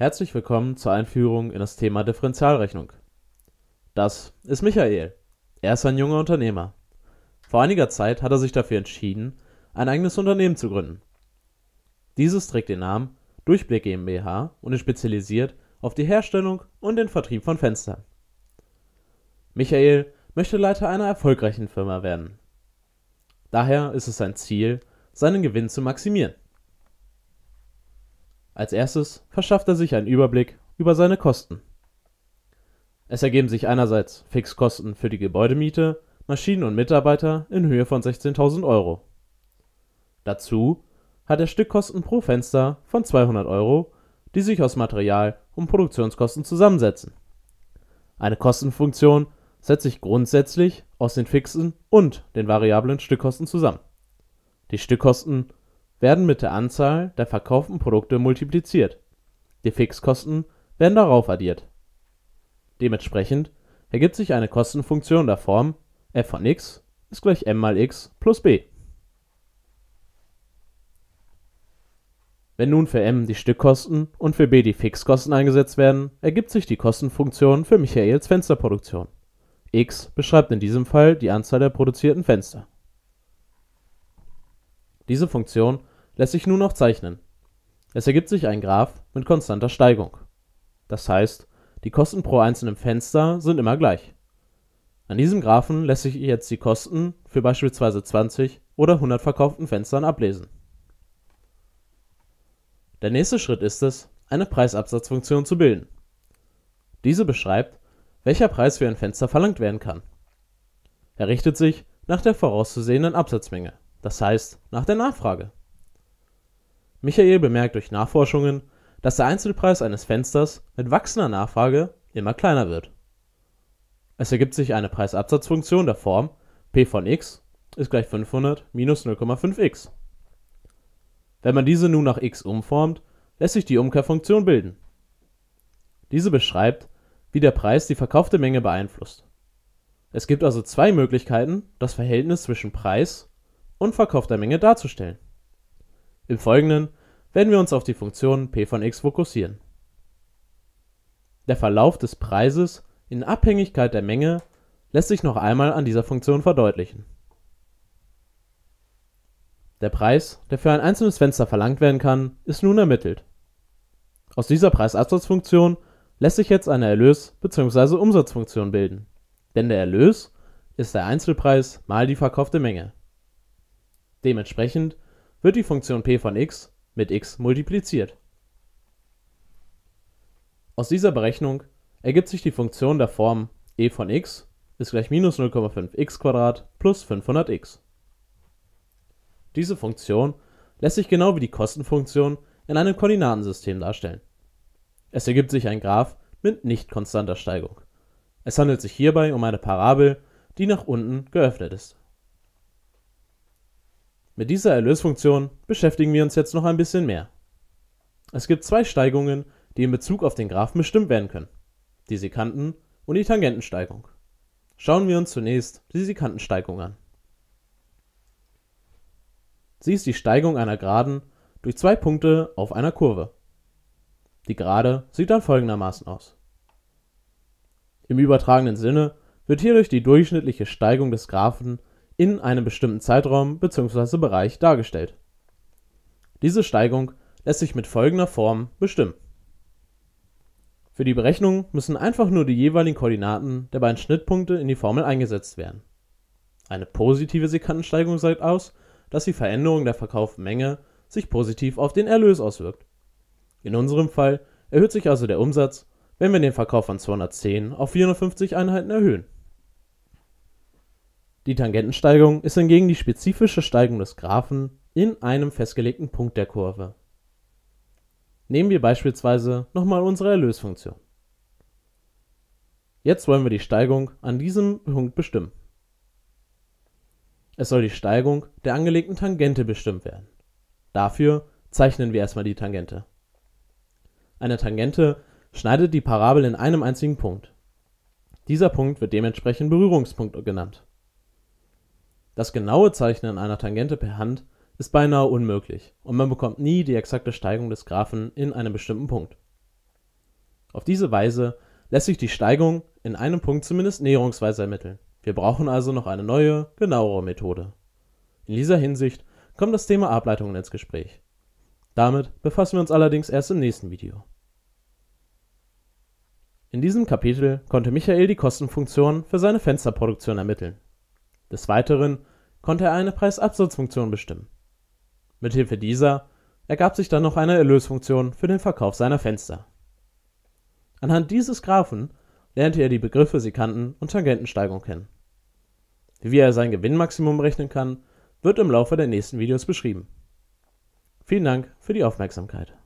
Herzlich willkommen zur Einführung in das Thema Differentialrechnung. Das ist Michael. Er ist ein junger Unternehmer. Vor einiger Zeit hat er sich dafür entschieden, ein eigenes Unternehmen zu gründen. Dieses trägt den Namen Durchblick GmbH und ist spezialisiert auf die Herstellung und den Vertrieb von Fenstern. Michael möchte Leiter einer erfolgreichen Firma werden. Daher ist es sein Ziel, seinen Gewinn zu maximieren. Als erstes verschafft er sich einen Überblick über seine Kosten. Es ergeben sich einerseits Fixkosten für die Gebäudemiete, Maschinen und Mitarbeiter in Höhe von 16.000 Euro. Dazu hat er Stückkosten pro Fenster von 200 Euro, die sich aus Material und Produktionskosten zusammensetzen. Eine Kostenfunktion setzt sich grundsätzlich aus den fixen und den variablen Stückkosten zusammen. Die Stückkosten werden mit der Anzahl der verkauften Produkte multipliziert, die Fixkosten werden darauf addiert. Dementsprechend ergibt sich eine Kostenfunktion der Form f von x m mal x plus b. Wenn nun für m die Stückkosten und für b die Fixkosten eingesetzt werden, ergibt sich die Kostenfunktion für Michaels Fensterproduktion. x beschreibt in diesem Fall die Anzahl der produzierten Fenster. Diese Funktion lässt sich nur noch zeichnen. Es ergibt sich ein Graph mit konstanter Steigung. Das heißt, die Kosten pro einzelnen Fenster sind immer gleich. An diesem Graphen lässt sich jetzt die Kosten für beispielsweise 20 oder 100 verkauften Fenstern ablesen. Der nächste Schritt ist es, eine Preisabsatzfunktion zu bilden. Diese beschreibt, welcher Preis für ein Fenster verlangt werden kann. Er richtet sich nach der vorauszusehenden Absatzmenge, das heißt nach der Nachfrage. Michael bemerkt durch Nachforschungen, dass der Einzelpreis eines Fensters mit wachsender Nachfrage immer kleiner wird. Es ergibt sich eine Preisabsatzfunktion der Form p von x ist gleich 500 minus 0,5x. Wenn man diese nun nach x umformt, lässt sich die Umkehrfunktion bilden. Diese beschreibt, wie der Preis die verkaufte Menge beeinflusst. Es gibt also zwei Möglichkeiten, das Verhältnis zwischen Preis und verkaufter Menge darzustellen. Im Folgenden werden wir uns auf die Funktion p von x fokussieren. Der Verlauf des Preises in Abhängigkeit der Menge lässt sich noch einmal an dieser Funktion verdeutlichen. Der Preis, der für ein einzelnes Fenster verlangt werden kann, ist nun ermittelt. Aus dieser Preisabsatzfunktion lässt sich jetzt eine Erlös- bzw. Umsatzfunktion bilden, denn der Erlös ist der Einzelpreis mal die verkaufte Menge. Dementsprechend wird die Funktion p von x mit x multipliziert. Aus dieser Berechnung ergibt sich die Funktion der Form e von x ist gleich minus 0,5x plus 500x. Diese Funktion lässt sich genau wie die Kostenfunktion in einem Koordinatensystem darstellen. Es ergibt sich ein Graph mit nicht konstanter Steigung. Es handelt sich hierbei um eine Parabel, die nach unten geöffnet ist. Mit dieser Erlösfunktion beschäftigen wir uns jetzt noch ein bisschen mehr. Es gibt zwei Steigungen, die in Bezug auf den Graphen bestimmt werden können. Die Sekanten und die Tangentensteigung. Schauen wir uns zunächst die Sekantensteigung an. Sie ist die Steigung einer Geraden durch zwei Punkte auf einer Kurve. Die Gerade sieht dann folgendermaßen aus. Im übertragenen Sinne wird hierdurch die durchschnittliche Steigung des Graphen in einem bestimmten Zeitraum bzw. Bereich dargestellt. Diese Steigung lässt sich mit folgender Form bestimmen. Für die Berechnung müssen einfach nur die jeweiligen Koordinaten der beiden Schnittpunkte in die Formel eingesetzt werden. Eine positive Sekantensteigung sagt aus, dass die Veränderung der Verkaufsmenge sich positiv auf den Erlös auswirkt. In unserem Fall erhöht sich also der Umsatz, wenn wir den Verkauf von 210 auf 450 Einheiten erhöhen die Tangentensteigung ist hingegen die spezifische Steigung des Graphen in einem festgelegten Punkt der Kurve. Nehmen wir beispielsweise nochmal unsere Erlösfunktion. Jetzt wollen wir die Steigung an diesem Punkt bestimmen. Es soll die Steigung der angelegten Tangente bestimmt werden. Dafür zeichnen wir erstmal die Tangente. Eine Tangente schneidet die Parabel in einem einzigen Punkt. Dieser Punkt wird dementsprechend Berührungspunkt genannt. Das genaue Zeichnen einer Tangente per Hand ist beinahe unmöglich und man bekommt nie die exakte Steigung des Graphen in einem bestimmten Punkt. Auf diese Weise lässt sich die Steigung in einem Punkt zumindest näherungsweise ermitteln. Wir brauchen also noch eine neue, genauere Methode. In dieser Hinsicht kommt das Thema Ableitungen ins Gespräch. Damit befassen wir uns allerdings erst im nächsten Video. In diesem Kapitel konnte Michael die Kostenfunktion für seine Fensterproduktion ermitteln. Des Weiteren konnte er eine Preisabsatzfunktion bestimmen. Mithilfe dieser ergab sich dann noch eine Erlösfunktion für den Verkauf seiner Fenster. Anhand dieses Graphen lernte er die Begriffe Sekanten und Tangentensteigung kennen. Wie er sein Gewinnmaximum rechnen kann, wird im Laufe der nächsten Videos beschrieben. Vielen Dank für die Aufmerksamkeit.